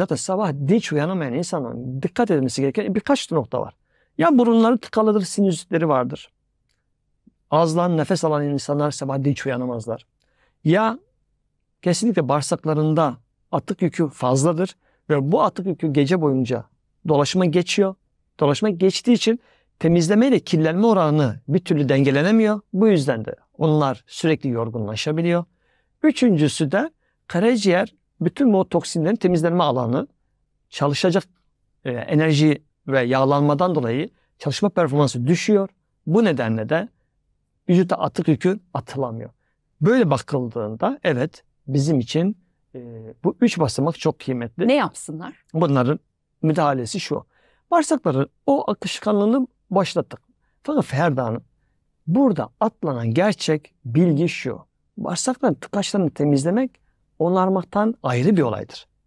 Zaten sabah dinç uyanamayan insanın dikkat edilmesi gereken birkaç nokta var. Ya burunları tıkalıdır, sinüzitleri vardır. Azlan nefes alan insanlar sabah dinç uyanamazlar. Ya kesinlikle bağırsaklarında atık yükü fazladır ve bu atık yükü gece boyunca dolaşıma geçiyor. Dolaşıma geçtiği için temizleme ile kirlenme oranı bir türlü dengelenemiyor. Bu yüzden de onlar sürekli yorgunlaşabiliyor. Üçüncüsü de karaciğer bütün bu toksinlerin temizlenme alanı çalışacak e, enerji ve yağlanmadan dolayı çalışma performansı düşüyor. Bu nedenle de vücuda atık yükü atılamıyor. Böyle bakıldığında evet bizim için e, bu üç basamak çok kıymetli. Ne yapsınlar? Bunların müdahalesi şu. Bağırsakların o akışkanlığını başlattık. Fakat Ferda Hanım burada atlanan gerçek bilgi şu. Bağırsakların tıkaçlarını temizlemek onarmaktan ayrı bir olaydır.